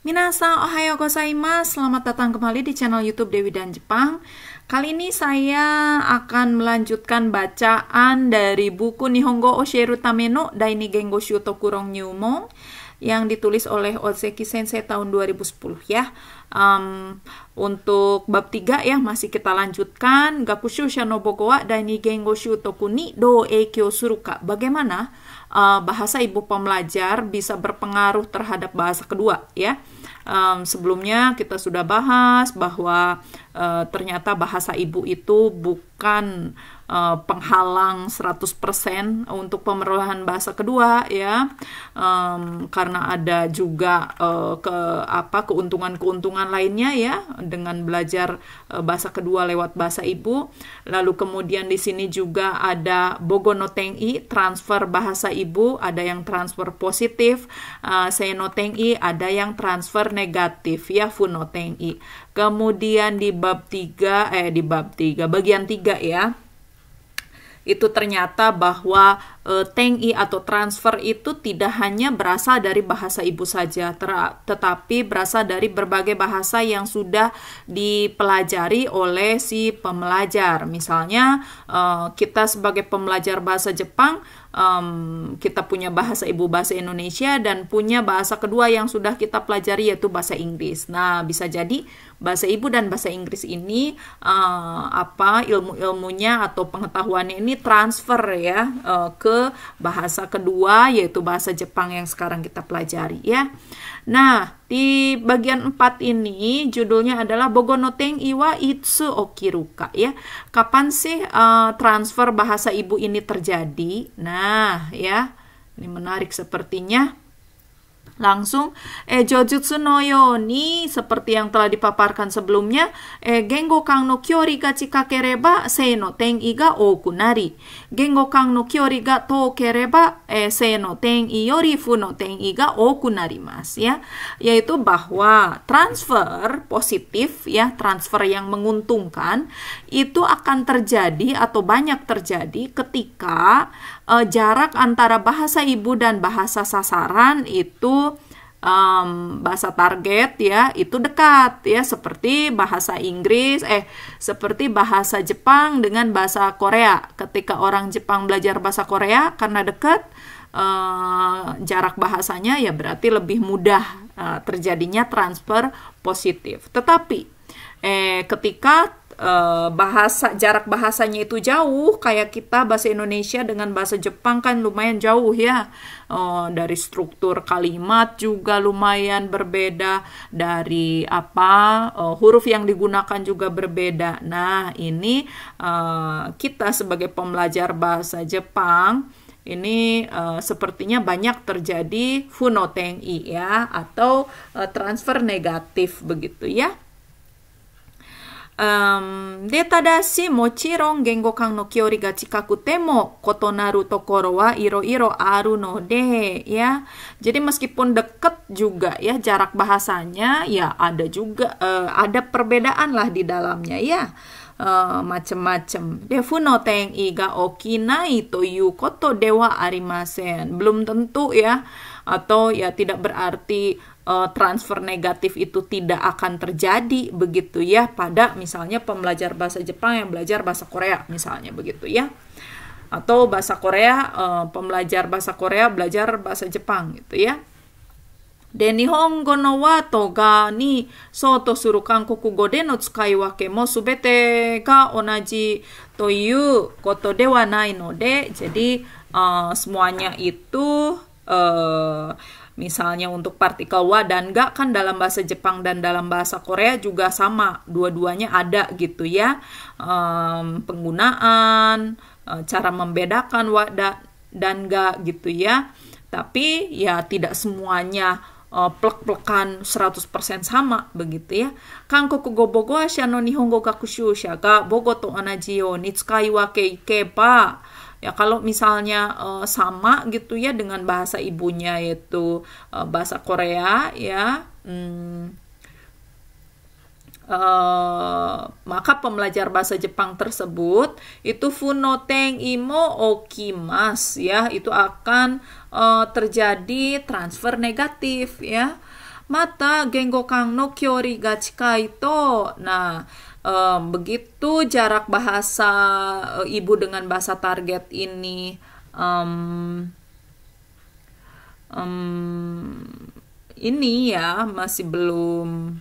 Minasan ohayou gozaimasu, selamat datang kembali di channel YouTube Dewi dan Jepang. Kali ini saya akan melanjutkan bacaan dari buku Nihongo Oshiru Tameno Daini Gengo Shutoku Kurong Nyumon yang ditulis oleh Oseki Sensei tahun 2010 ya. Um, untuk bab 3 ya masih kita lanjutkan Gakushu Shanobogo wa Daini Shutoku ni Do Eikyo Suruka. Bagaimana uh, bahasa ibu pembelajar bisa berpengaruh terhadap bahasa kedua ya? um, sebelumnya kita sudah bahas bahwa uh, ternyata bahasa ibu itu bukan uh, penghalang 100% untuk pemerolehan bahasa kedua ya um, karena ada juga uh, ke apa keuntungan-keuntungan lainnya ya dengan belajar uh, bahasa kedua lewat bahasa ibu lalu kemudian di sini juga ada Bogonotengi transfer bahasa ibu ada yang transfer positif uh, Senotengi ada yang transfer negatif ya Funotengi kemudian di bab 3 eh di bab 3 bagian 3 ya itu ternyata bahwa Eh, Tengi TNI atau transfer itu tidak hanya berasal dari bahasa ibu saja, tetapi berasal dari berbagai bahasa yang sudah dipelajari oleh si pemelajar. Misalnya, eh, kita sebagai pembelajar bahasa Jepang, kita punya bahasa ibu bahasa Indonesia dan punya bahasa kedua yang sudah kita pelajari yaitu bahasa Inggris. Nah, bisa jadi bahasa ibu dan bahasa Inggris ini uh, apa ilmu-ilmunya atau pengetahuannya ini transfer ya uh, ke ke bahasa kedua yaitu bahasa Jepang yang sekarang kita pelajari ya. Nah, di bagian 4 ini judulnya adalah Bogonoteng Iwa Itsu Okiruka ya. Kapan sih uh, transfer bahasa ibu ini terjadi? Nah, ya. Ini menarik sepertinya. Langsung, ejo eh, jojutsu no yoni, seperti yang telah dipaparkan sebelumnya, e gengo kang no kyori ga chikakereba, sei no tengi ga oku nari. Gengo kang no kyori ga tokereba, e sei no tengi yori fu no i ga oku narimas. Ya. Yaitu bahwa transfer positif, ya transfer yang menguntungkan, itu akan terjadi atau banyak terjadi ketika uh, jarak antara bahasa ibu dan bahasa sasaran itu um, bahasa target ya itu dekat ya seperti bahasa Inggris eh seperti bahasa Jepang dengan bahasa Korea ketika orang Jepang belajar bahasa Korea karena dekat uh, jarak bahasanya ya berarti lebih mudah uh, terjadinya transfer positif tetapi eh ketika Eh, bahasa jarak bahasanya itu jauh kayak kita bahasa Indonesia dengan bahasa Jepang kan lumayan jauh ya uh, dari struktur kalimat juga lumayan berbeda dari apa uh, huruf yang digunakan juga berbeda nah ini uh, kita sebagai pembelajar bahasa Jepang ini uh, sepertinya banyak terjadi funoteng ya atau uh, transfer negatif begitu ya um, node ya. Jadi meskipun dekat juga ya jarak bahasanya, ya ada juga uh, ada perbedaan lah di dalamnya ya. Uh, eh, macem macam Defu no tengi ga okinai to yu koto dewa arimasen. Belum tentu ya atau ya tidak berarti uh, transfer negatif itu tidak akan terjadi begitu ya pada misalnya pembelajar bahasa Jepang yang belajar bahasa Korea misalnya begitu ya atau bahasa Korea uh, pembelajar bahasa Korea belajar bahasa Jepang gitu ya. De Nihongo no wa toga ni so to suru de no tsukai wake mo subete ga onaji toyu koto de wa nai no de. Jadi eh, semuanya itu Misalnya untuk partikel wa dan ga kan dalam bahasa Jepang dan dalam bahasa Korea juga sama, dua-duanya ada gitu ya. Um, penggunaan, e, cara membedakan wa da, dan ga gitu ya. Tapi ya tidak semuanya uh, plek-plekan 100% sama begitu ya. Kankoku go bogo asya no nihongo gakushu syaka bogo to onaji yo nitsukai wake ikeba ya kalau misalnya uh, sama gitu ya dengan bahasa ibunya yaitu uh, bahasa Korea ya hmm, Uh, maka pembelajar bahasa Jepang tersebut itu funoteng imo okimas ya itu akan uh, terjadi transfer negatif ya mata gengokang no kyori ga chikai to nah um, begitu jarak bahasa uh, ibu dengan bahasa target ini um, um, ini ya masih belum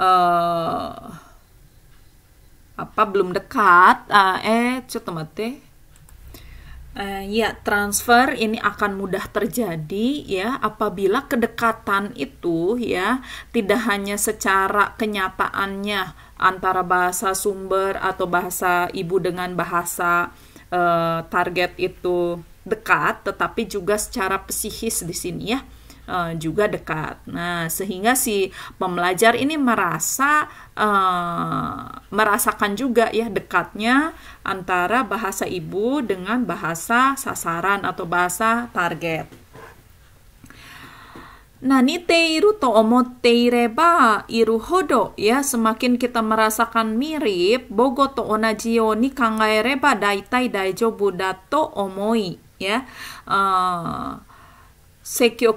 uh, apa belum dekat uh, eh coba teh Uh, ya, transfer ini akan mudah terjadi ya apabila kedekatan itu ya tidak hanya secara kenyataannya antara bahasa sumber atau bahasa ibu dengan bahasa uh, target itu dekat, tetapi juga secara psikis di sini ya uh, juga dekat. Nah, sehingga si pembelajar ini merasa uh, merasakan juga ya dekatnya antara bahasa ibu dengan bahasa sasaran atau bahasa target. Nah, ni teiru to omo omoteireba iru hodo ya semakin kita merasakan mirip bogo to yo ni kangaereba daitai daijobu da to omoi ya uh, E ya.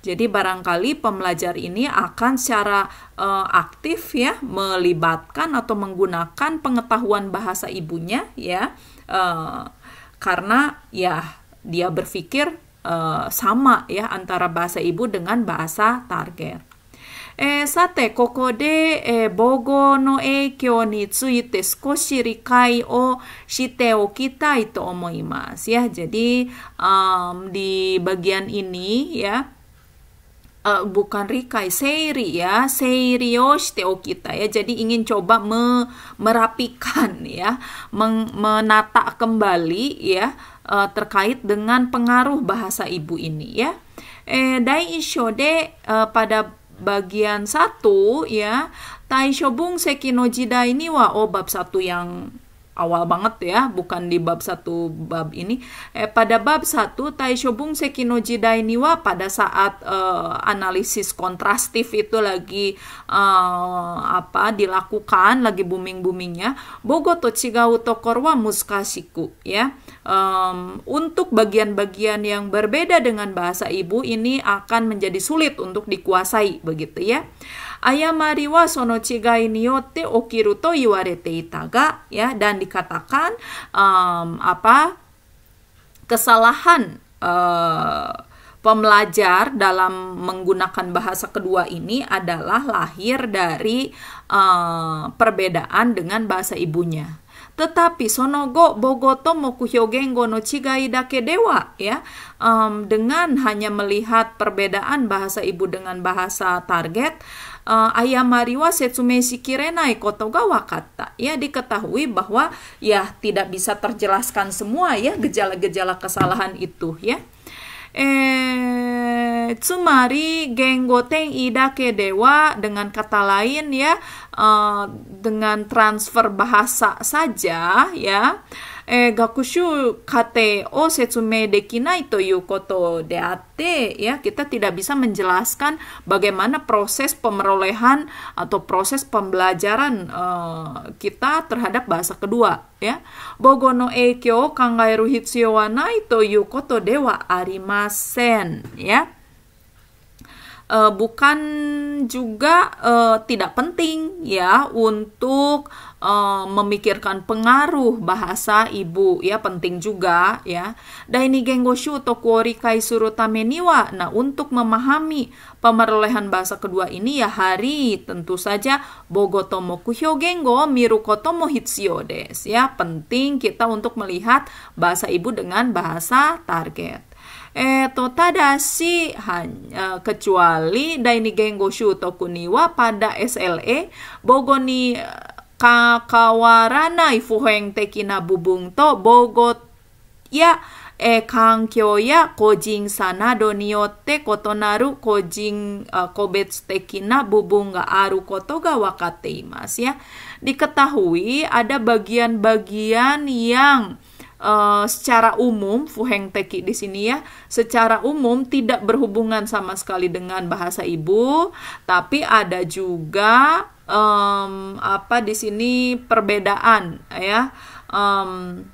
Jadi barangkali pembelajar ini akan secara uh, aktif ya melibatkan atau menggunakan pengetahuan bahasa ibunya ya uh, karena ya dia berpikir uh, sama ya antara bahasa ibu dengan bahasa target. えー、さて、ここで、えー、母語の影響について少し理解をしておきたいと思います。Ya, eh, eh, jadi um, di bagian ini ya, eh, bukan rikai, seiri ya, seirio kita ya. Jadi ingin coba me merapikan ya, meng menata kembali ya uh, terkait dengan pengaruh bahasa ibu ini ya. Eh, dai isho de uh, pada bagian satu ya Taishobung Sekinojida ini wah oh bab 1 yang awal banget ya bukan di bab satu bab ini eh, pada bab satu 1 Taishobung Sekinojida ini wah pada saat uh, analisis kontrastif itu lagi uh, apa dilakukan lagi booming-boomingnya Bogoto Chigau Tokor wa ya um, untuk bagian-bagian yang berbeda dengan bahasa ibu ini akan menjadi sulit untuk dikuasai begitu ya. Ayamari wa sono chigai ni yotte okiru to iwarete itaga ya dan dikatakan um, apa kesalahan uh, pembelajar dalam menggunakan bahasa kedua ini adalah lahir dari uh, perbedaan dengan bahasa ibunya tetapi sonogo bogoto moku hyogengo no chigai dake dewa ya um, dengan hanya melihat perbedaan bahasa ibu dengan bahasa target uh, eh, ayamariwa setsume shikirenai ga wakata ya diketahui bahwa ya tidak bisa terjelaskan semua ya gejala-gejala kesalahan itu ya Eh, ida dengan kata lain ya eh, dengan transfer bahasa saja ya えー、学習過程を説明できないということであって ya kita tidak bisa menjelaskan bagaimana proses pemerolehan atau proses pembelajaran uh, kita terhadap bahasa kedua ya. Bogo no eikyo kangairu hitsuyo wa nai to koto de arimasen ya uh, bukan juga uh, tidak penting ya untuk uh, memikirkan pengaruh bahasa ibu ya penting juga ya. dan ini gengoshu tokuori kaisuru niwa Nah, untuk memahami pemerolehan bahasa kedua ini ya hari tentu saja bogotomo kuhyo gengo mirukoto mohitsio des ya. Penting kita untuk melihat bahasa ibu dengan bahasa target. Eto tadasi hanya e, kecuali daini genggo shu toku niwa pada SLE bogo ni e, kakawarana ifu heng tekina bubung to bogo ya e kankyo ya kojin sana do niyotte kotonaru kojin e, kobets tekina bubung ga aru koto ga wakate imas ya diketahui ada bagian-bagian yang uh, secara umum fuheng teki di sini ya, secara umum tidak berhubungan sama sekali dengan bahasa ibu, tapi ada juga um, apa di sini perbedaan ya. Um,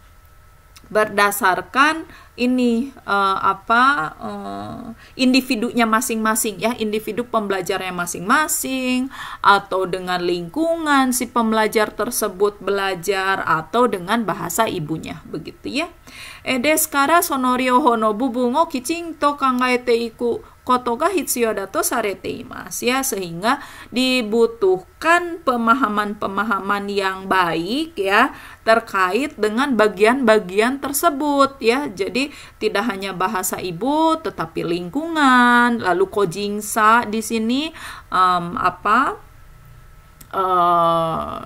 berdasarkan ini uh, apa uh, individunya masing-masing ya individu pembelajarnya masing-masing atau dengan lingkungan si pembelajar tersebut belajar atau dengan bahasa ibunya begitu ya. Edes sekarang sonorio hono bubungo kicing to teiku iku kotoga sarete imas ya sehingga dibutuhkan pemahaman-pemahaman yang baik ya terkait dengan bagian-bagian tersebut ya. Jadi tidak hanya bahasa ibu tetapi lingkungan, lalu kojingsa di sini um, apa uh,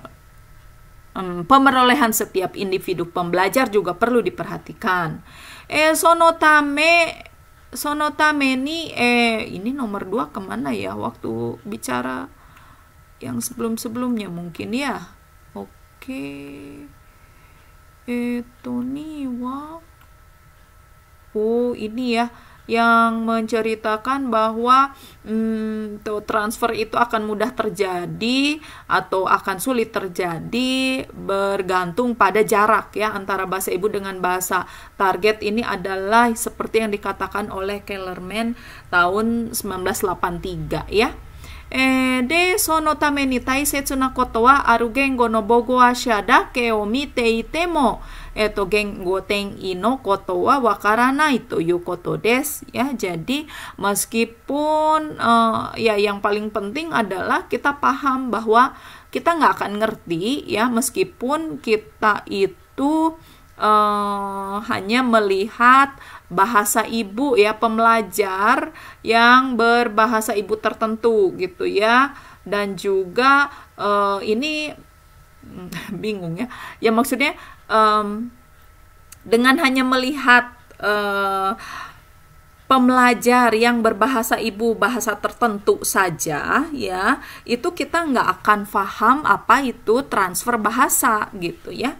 um, pemerolehan setiap individu pembelajar juga perlu diperhatikan. Eh, tame. Sonota Meni eh ini nomor dua kemana ya waktu bicara yang sebelum-sebelumnya mungkin ya oke okay. eh Tony wow oh ini ya yang menceritakan bahwa hmm, transfer itu akan mudah terjadi atau akan sulit terjadi bergantung pada jarak ya antara bahasa ibu dengan bahasa target ini adalah seperti yang dikatakan oleh Kellerman tahun 1983 ya e, de sono tame ni taisetsu na koto wa aru gengo no bogo asia da ke o mite itemo eto gengo ten ino koto wa wakaranai koto des ya jadi meskipun uh, ya yang paling penting adalah kita paham bahwa kita nggak akan ngerti ya meskipun kita itu uh, hanya melihat bahasa ibu ya pembelajar yang berbahasa ibu tertentu gitu ya dan juga uh, ini bingung ya ya maksudnya um, dengan hanya melihat uh, pembelajar yang berbahasa ibu bahasa tertentu saja ya itu kita nggak akan paham apa itu transfer bahasa gitu ya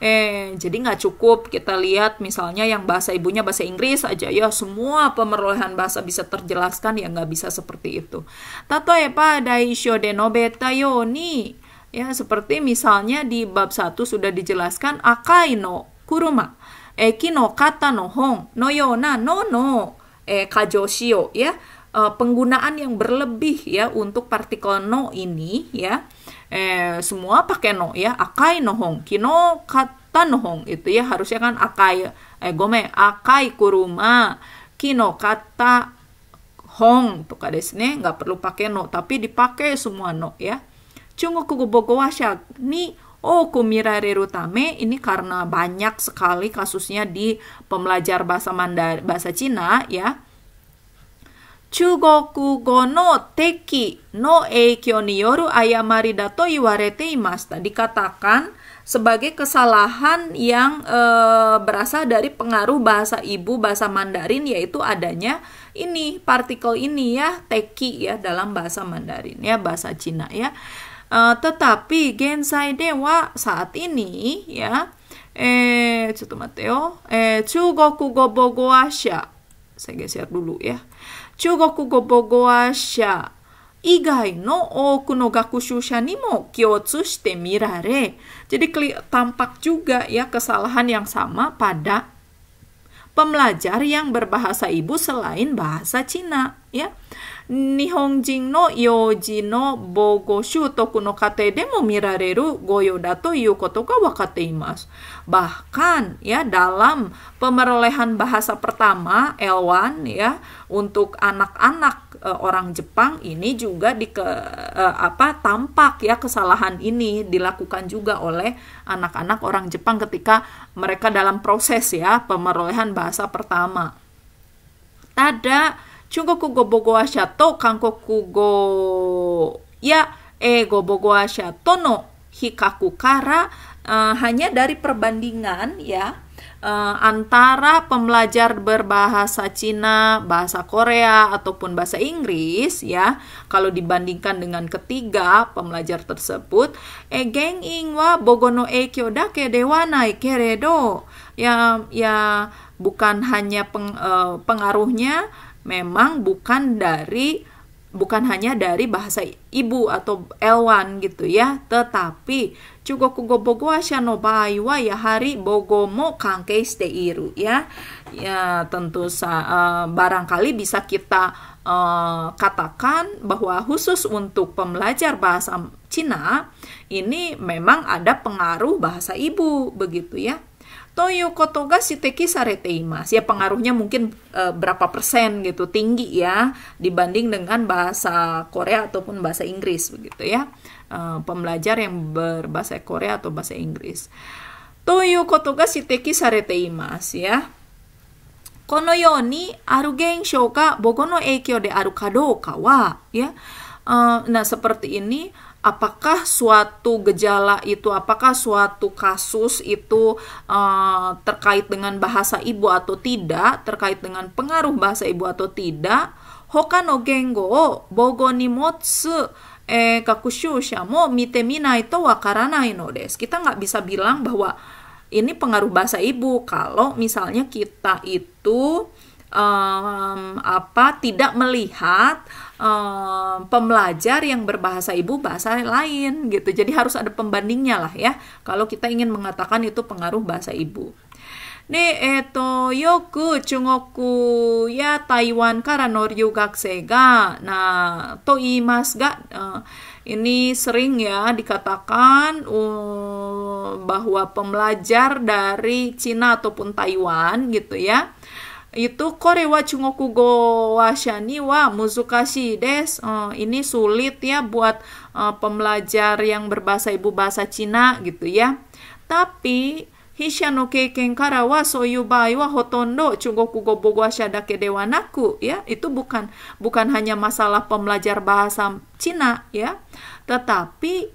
Eh, jadi nggak cukup kita lihat misalnya yang bahasa ibunya bahasa Inggris aja ya semua pemerolehan bahasa bisa terjelaskan ya nggak bisa seperti itu. Tato Tatoeba daisho denobeta yoni. Ya, seperti misalnya di bab 1 sudah dijelaskan akai no kuruma. Eki no kata no hong no yona no no e eh, kajoshio ya uh, penggunaan yang berlebih ya untuk partikel no ini ya eh, semua pakai no ya akai no hong kino kata no hong itu ya harusnya kan akai eh gome akai kuruma kino kata hong to kan desne nggak perlu pakai no tapi dipakai semua no ya Chungoku gobogo washa ni Oh, kumirareru tame ini karena banyak sekali kasusnya di pembelajar bahasa Mandar bahasa Cina ya Teki No 中国語の敵の影響による誤りだと言われていました。Dikatakan sebagai kesalahan yang e, berasal dari pengaruh bahasa ibu bahasa Mandarin yaitu adanya ini partikel ini ya teki ya dalam bahasa Mandarin ya bahasa Cina ya. E, tetapi Gensai Dewa saat ini ya eh, Mateo Eh, 中国語母語話者 saya geser dulu ya. 中国語母語話者以外の多くの学習者にも共通して見られ。Jadi tampak juga ya kesalahan yang sama pada pembelajar yang berbahasa ibu selain bahasa Cina ya. Nihonjin no yoji no bogo shutoku no kate demo mirareru goyo dato yu koto ga wakate imasu. Bahkan ya dalam pemerolehan bahasa pertama L1 ya untuk anak-anak uh, orang Jepang ini juga di ke, uh, eh, apa tampak ya kesalahan ini dilakukan juga oleh anak-anak orang Jepang ketika mereka dalam proses ya pemerolehan bahasa pertama. Tada Chungoku asha to kankoku go ya ego eh, bogo to no hikaku kara uh, hanya dari perbandingan ya uh, antara pembelajar berbahasa Cina, bahasa Korea ataupun bahasa Inggris ya. Kalau dibandingkan dengan ketiga pembelajar tersebut, egeng eh, ingwa bogono e kyodake dewa naik keredo. Ya ya bukan hanya peng, uh, pengaruhnya memang bukan dari bukan hanya dari bahasa ibu atau L1 gitu ya, tetapi ya ya hari ya tentu uh, barangkali bisa kita uh, katakan bahwa khusus untuk pembelajar bahasa Cina ini memang ada pengaruh bahasa ibu begitu ya. Toyo kotoga sarete sareteimas. Ya pengaruhnya mungkin e, berapa persen gitu tinggi ya dibanding dengan bahasa Korea ataupun bahasa Inggris begitu ya. Eh, pembelajar yang berbahasa Korea atau bahasa Inggris. Toyo kotoga shiteki sarete imasu ya. Kono yo ni aru gensho ka bogo no eikyo de aru kadouka wa ya. Eh, nah, seperti ini apakah suatu gejala itu, apakah suatu kasus itu uh, terkait dengan bahasa ibu atau tidak, terkait dengan pengaruh bahasa ibu atau tidak. Hoka no gengo bogo ni motsu Eh des. kita nggak bisa bilang bahwa ini pengaruh bahasa ibu kalau misalnya kita itu um, apa tidak melihat um, pembelajar yang berbahasa ibu bahasa lain gitu. Jadi harus ada pembandingnya lah ya kalau kita ingin mengatakan itu pengaruh bahasa ibu. で、えっ、ー、と、よく中国や台湾からの留学生が、nah, to 言いますが、uh, ini sering ya dikatakan uh, bahwa pembelajar dari Cina ataupun Taiwan gitu ya. Itu korewa chungoku go washani wa muzukashi des. Uh, ini sulit ya buat uh, pembelajar yang berbahasa ibu bahasa Cina gitu ya. Tapi 筆者の経験からはそういう場合はほとんど中国語母語者だけではなく ya itu bukan bukan hanya masalah pembelajar bahasa Cina ya tetapi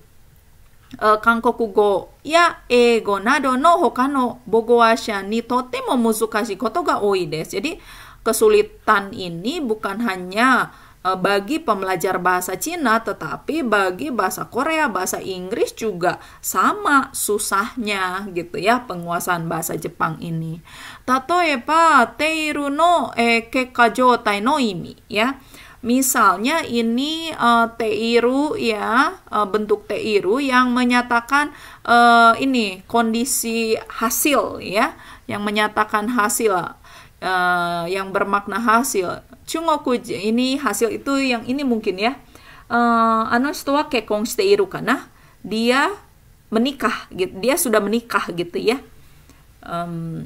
韓国語や英語などの他の母語話者にとっても難しいことが多いです。Jadi e, ya, kesulitan ini bukan hanya Eh, bagi pembelajar bahasa Cina, tetapi bagi bahasa Korea, bahasa Inggris juga sama susahnya gitu ya penguasaan bahasa Jepang ini. epa teiru no e tai no imi ya. Misalnya ini uh, teiru ya uh, bentuk teiru yang menyatakan uh, ini kondisi hasil ya yang menyatakan hasil uh, yang bermakna hasil ini hasil itu yang ini mungkin ya. Uh, eh, ano stoa kekong steiru kana dia menikah gitu dia sudah menikah gitu ya um,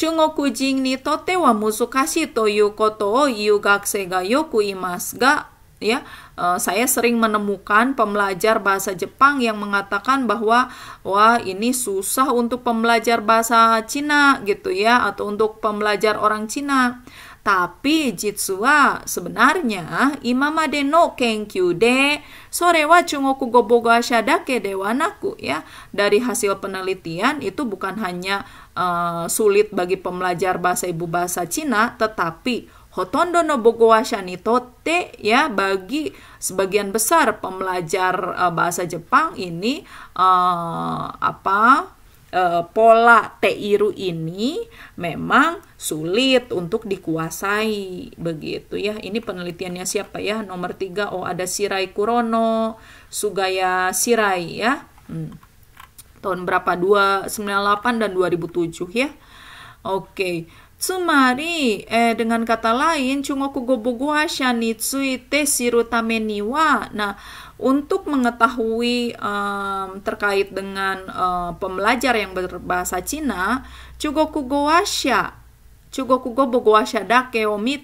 Chungoku jin ni tote wa musukashi toyu koto o iu gakusei ga yoku imasu ga ya uh, saya sering menemukan pembelajar bahasa Jepang yang mengatakan bahwa wah ini susah untuk pembelajar bahasa Cina gitu ya atau untuk pembelajar orang Cina tapi jitsu wa sebenarnya imama de no kenkyu de sore wa chungoku gobogo de dewanaku ya. Dari hasil penelitian itu bukan hanya uh, sulit bagi pembelajar bahasa ibu bahasa Cina tetapi Hotondo no ni Tote ya bagi sebagian besar pembelajar uh, bahasa Jepang ini uh, apa uh, pola teiru ini memang sulit untuk dikuasai begitu ya ini penelitiannya siapa ya nomor tiga oh ada Sirai Kurono Sugaya Sirai ya hmm. tahun berapa dua 298 dan 2007 ya oke okay. eh, dengan kata lain, cungoku gobogo shanitsui te shirutame Nah, untuk mengetahui um, terkait dengan uh, pembelajar yang berbahasa Cina, chugoku gowa shia cukup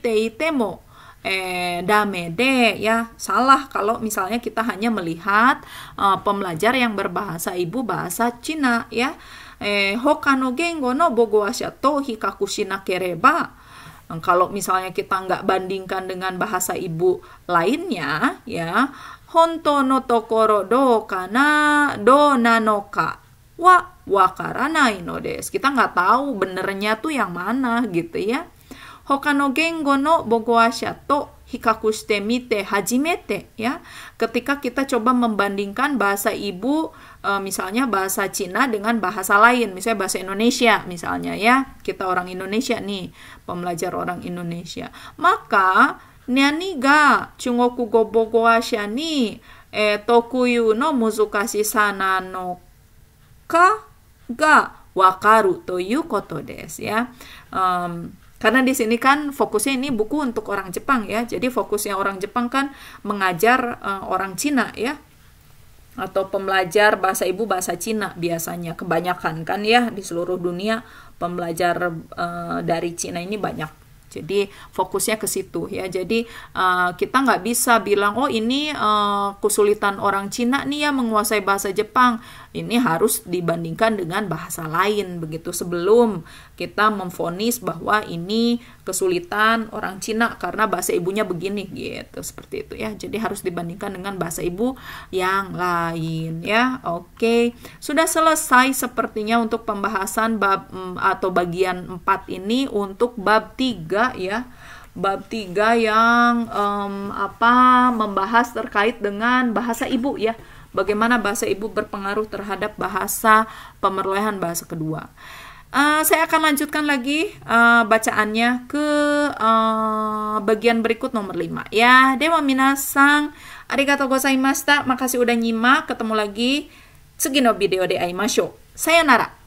itemo eh dame de ya salah kalau misalnya kita hanya melihat uh, pembelajar yang berbahasa ibu bahasa Cina ya eh hokano no gengo no bogo asyato hikakushina kereba eh, kalau misalnya kita nggak bandingkan dengan bahasa ibu lainnya ya honto no tokoro do kana do nanoka wa wakaranai no des. Kita nggak tahu benernya tuh yang mana gitu ya. Hoka no gengo no bogoasha to shite mite hajimete ya. Ketika kita coba membandingkan bahasa ibu e, misalnya bahasa Cina dengan bahasa lain, misalnya bahasa Indonesia misalnya ya. Kita orang Indonesia nih, pembelajar orang Indonesia. Maka nani ga chungoku go bogoasha ni eh, tokuyu no muzukasi sana no ka Wakaru toyu koto des ya. Um, karena di sini kan fokusnya ini buku untuk orang Jepang ya. Jadi fokusnya orang Jepang kan mengajar uh, orang Cina ya atau pembelajar bahasa ibu bahasa Cina biasanya kebanyakan kan ya di seluruh dunia pembelajar uh, dari Cina ini banyak jadi fokusnya ke situ ya. Jadi uh, kita nggak bisa bilang oh ini uh, kesulitan orang Cina nih ya menguasai bahasa Jepang ini harus dibandingkan dengan bahasa lain begitu sebelum kita memfonis bahwa ini kesulitan orang Cina karena bahasa ibunya begini gitu seperti itu ya jadi harus dibandingkan dengan bahasa ibu yang lain ya oke sudah selesai sepertinya untuk pembahasan bab mm, atau bagian 4 ini untuk bab 3 ya bab 3 yang um, apa membahas terkait dengan bahasa ibu ya bagaimana bahasa ibu berpengaruh terhadap bahasa pemerlehan bahasa kedua. Uh, saya akan lanjutkan lagi uh, bacaannya ke uh, bagian berikut nomor 5 ya. Dewa minasang, arigatou gozaimashita. Makasih udah nyimak. Ketemu lagi. segino video de aimashou. Nara.